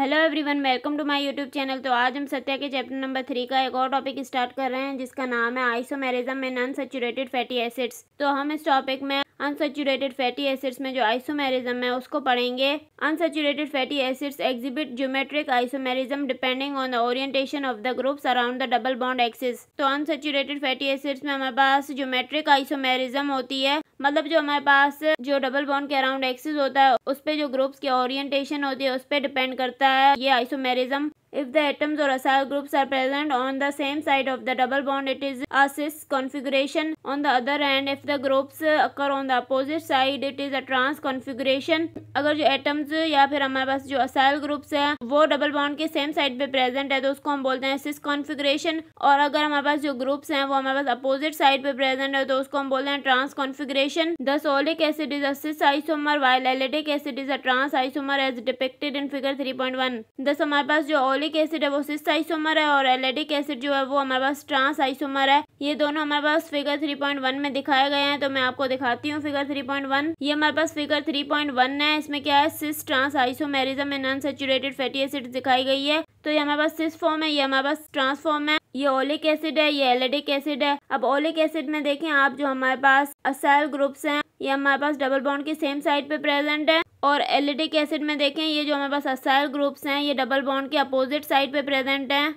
Hello everyone welcome to my YouTube channel तो आज हम सत्या के चैप्टर नंबर थ्री का एक और टॉपिक स्टार्ट कर रहे हैं जिसका नाम है isomerism and saturated fatty acids तो हम इस टॉपिक में अनसेचुरेटेड फैटी एसिड्स में जो आइसोमेरिज्म है उसको पढ़ेंगे unsaturated fatty acids exhibit geometric isomerism depending on the orientation of the groups around the double bond axis तो अनसेचुरेटेड फैटी एसिड्स में हमारे पास ज्योमेट्रिक आइसोमेरिज्म होती है मतलब जो हमारे पास जो डबल बॉन्ड के अराउंड एक्सिस होता है उस पर जो ग्रुप्स की ओरिएंटेशन होती है उस पर डिपेंड करता है ये isomerism If the atoms or acyl groups are present on the same side of the double bond, it is a cis configuration. On the other hand, if the groups occur on the opposite side, it is a trans configuration. अगर जो atoms या फिर हमारे पास जो acyl groups हैं वो double bond के same side पे present है तो उसको हम बोलते हैं cis configuration. और अगर हमारे पास जो groups हैं वो हमारे पास opposite side पे present है तो उसको हम बोलते हैं trans configuration. The solic acid is a cis isomer while allylic acid is a trans isomer as depicted in figure 3.1. दस हमारे पास जो कार्बोलिक एसिड है वो सिस्ट आइसोमर है और एलेडिक एसिड जो है वो हमारे पास ट्रांस आइसोमर है ये दोनों हमारे पास फिगर थ्री पॉइंट वन में दिखाए गए हैं तो मैं आपको दिखाती हूँ फिगर थ्री पॉइंट वन ये हमारे पास फिगर थ्री पॉइंट वन है इसमें क्या है cis trans isomerism non unsaturated fatty acid दिखाई गई है तो ये हमारे पास सिस फॉर्म है ये हमारे पास ट्रांस फॉर्म है ये ओलिक एसिड है ये एलेडिक एसिड है अब ओलिक एसिड में देखें आप जो हमारे पास असाइल ग्रुप्स हैं ये हमारे पास डबल बॉन्ड के सेम साइड पे प्रेजेंट है और एलिडिक एसिड में देखें ये जो हमारे पास असाइल ग्रुप्स हैं ये डबल बॉन्ड के अपोजिट साइड पे प्रेजेंट हैं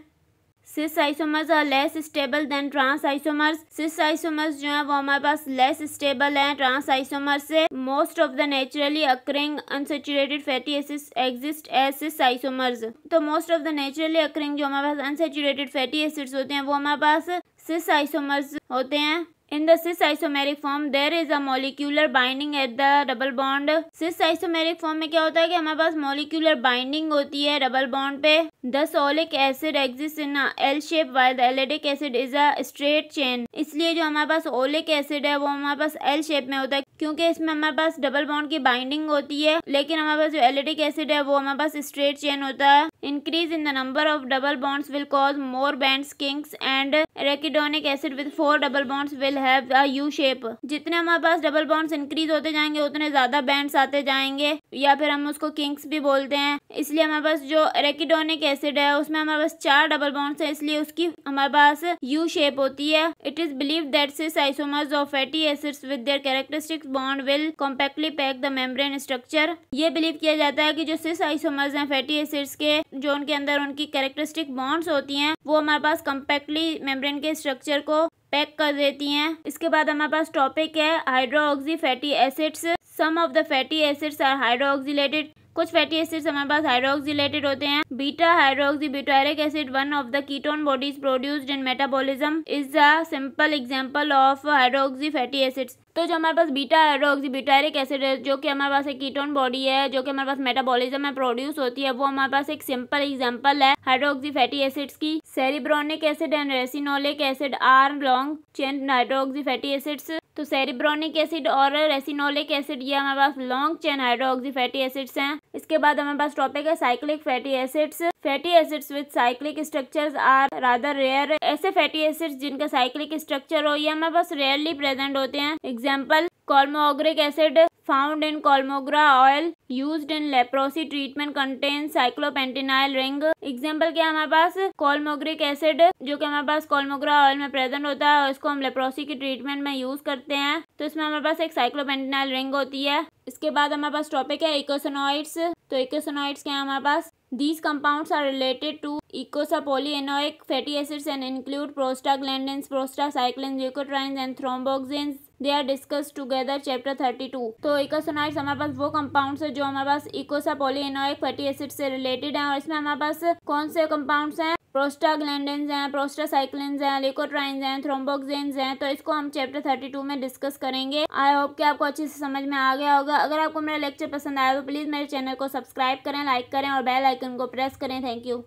cis isomers are less stable than trans isomers cis isomers जो हैं वो हमारे पास लेस स्टेबल हैं ट्रांस आइसोमर्स से most of the naturally occurring unsaturated fatty acids exist as cis isomers तो most of the naturally occurring जो हमारे पास अनसेचुरेटेड फैटी एसिड्स होते हैं वो हमारे पास सिस आइसोमर्स होते हैं In the cis isomeric form there is a molecular binding at the double bond. cis isomeric form में क्या होता है कि हमारे पास molecular binding होती है double bond पे. The solic acid exists in a L shape while the allylic acid is a straight chain. इसलिए जो हमारे पास ओलिक एसिड है वो हमारे पास एल शेप में होता है क्योंकि इसमें हमारे पास डबल बॉन्ड की बाइंडिंग होती है लेकिन हमारे पास जो एलिडिक एसिड है वो हमारे पास स्ट्रेट चेन होता है increase in the number of double bonds will cause more bend kinks and arachidonic acid with four double bonds will have a U shape जितने हमारे पास डबल बॉन्ड्स इंक्रीज होते जाएंगे उतने ज़्यादा बैंड्स आते जाएंगे या फिर हम उसको किंग्स भी बोलते हैं इसलिए हमारे पास जो रेकिडोनिक एसिड है उसमें हमारे पास चार डबल बॉन्ड्स है इसलिए उसकी हमारे पास यू शेप होती है it is believe that cis isomers of fatty acids with their characteristics bond will compactly pack the membrane structure ये बिलीव किया जाता है कि जो सिस आइसोमर्स हैं फैटी एसिड्स के जो उनके अंदर उनकी कैरेक्टरिस्टिक बॉन्ड्स होती हैं वो हमारे पास कम्पैक्टली मेम्ब्रेन के स्ट्रक्चर को पैक कर देती हैं इसके बाद हमारे पास टॉपिक है hydroxy fatty acids some of the fatty acids are hydroxylated कुछ फैटी एसिड्स हमारे पास हाइड्रोक्सिलेटेड होते हैं beta hydroxy butyric acid one of the ketone bodies produced in metabolism is the simple example of hydroxy fatty acids तो जो हमारे पास beta hydroxy hydroxybutyric acid है जो कि हमारे पास एक कीटोन बॉडी है जो कि हमारे पास मेटाबॉलिज्म में प्रोड्यूस होती है वो हमारे पास एक सिंपल एग्जाम्पल है हाइड्रोक्सी फैटी एसिड्स की cerebronic acid and ricinoleic acid are long chain hydroxy fatty acids तो सेरिब्रोनिक एसिड और रेसिनोलिक एसिड ये हमारे पास long chain hydroxy fatty acids हैं इसके बाद हमारे पास टॉपिक है cyclic fatty acids fatty acids with cyclic structures are rather rare ऐसे फैटी एसिड्स जिनका साइक्लिक स्ट्रक्चर हो ये हमारे पास रेयरली प्रेजेंट होते हैं example कॉर्मोग्रिक acid found in chaulmoogra oil use in leprosy treatment contains cyclopentenyl ring example क्या हमारे पास कॉलमोग्रिक एसिड जो कि हमारे पास कॉलमोग्रा ऑयल में प्रेजेंट होता है और इसको हम लेप्रोसी की ट्रीटमेंट में यूज करते हैं तो इसमें हमारे पास एक साइक्लोपेंटिनाइल रिंग होती है इसके बाद हमारे पास टॉपिक है इकोसोनॉइड्स तो इकोसोनॉइड्स के हमारे पास These compounds are related to eicosapolyoenoic fatty acids and include prostaglandins, prostacyclins, leukotrienes and thromboxanes. They are discuss together chapter 32 तो इकोसोनाइड्स हमारे पास वो कंपाउंड्स है जो हमारे पास इकोसा पोलिनोइक फैटी एसिड से रिलेटेड है और इसमें हमारे पास कौन से कंपाउंड्स हैं प्रोस्टाग्लैंडेंस हैं प्रोस्टासाइक्लिन हैं लिकोट्राइन्स हैं थ्रोम्बोक्जेंस हैं तो इसको हम चैप्टर थर्टी टू में डिस्कस करेंगे आई होप कि आपको अच्छे से समझ में आ गया होगा अगर आपको मेरा लेक्चर पसंद आया तो प्लीज़ मेरे चैनल को सब्सक्राइब करें लाइक करें और बेल आइकन को प्रेस करें थैंक यू